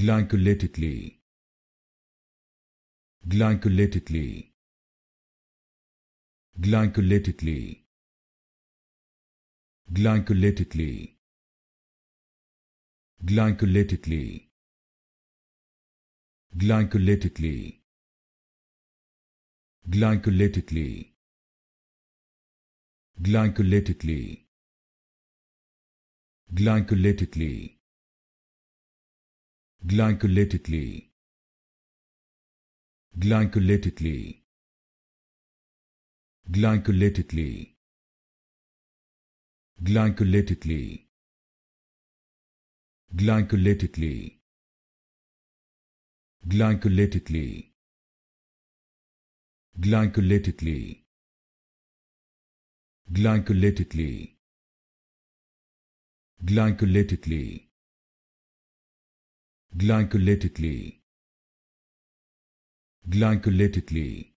glycolytically glycolytically glycolytically glycolytically glycolytically glycolytically glycolytically glycolytically glycolytically glycolytically glycolytically glycolytically glycolytically glycolytically glycolytically glycolytically glycolytically glycolytically glycolytically glycolytically